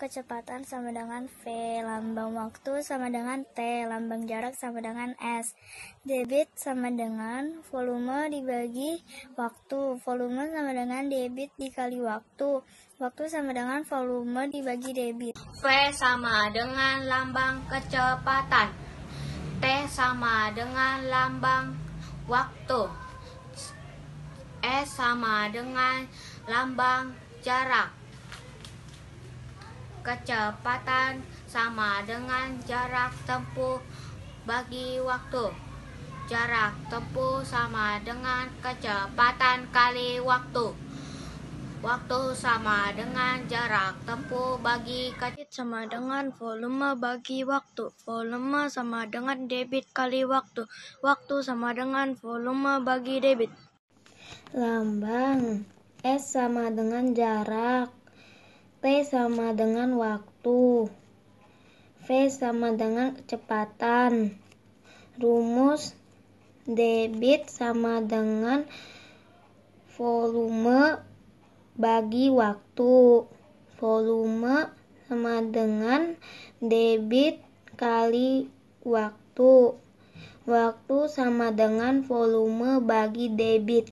kecepatan sama dengan V, lambang waktu sama dengan T, lambang jarak sama dengan S. Debit sama dengan volume dibagi waktu, volume sama dengan debit dikali waktu, waktu sama dengan volume dibagi debit. V sama dengan lambang kecepatan, T sama dengan lambang waktu, S sama dengan lambang jarak kecepatan sama dengan jarak tempuh bagi waktu. Jarak tempuh sama dengan kecepatan kali waktu. Waktu sama dengan jarak tempuh bagi kecepatan sama dengan volume bagi waktu. Volume sama dengan debit kali waktu. Waktu sama dengan volume bagi debit. Lambang S sama dengan jarak P sama dengan waktu. V sama dengan kecepatan. Rumus debit sama dengan volume bagi waktu. Volume sama dengan debit kali waktu. Waktu sama dengan volume bagi debit.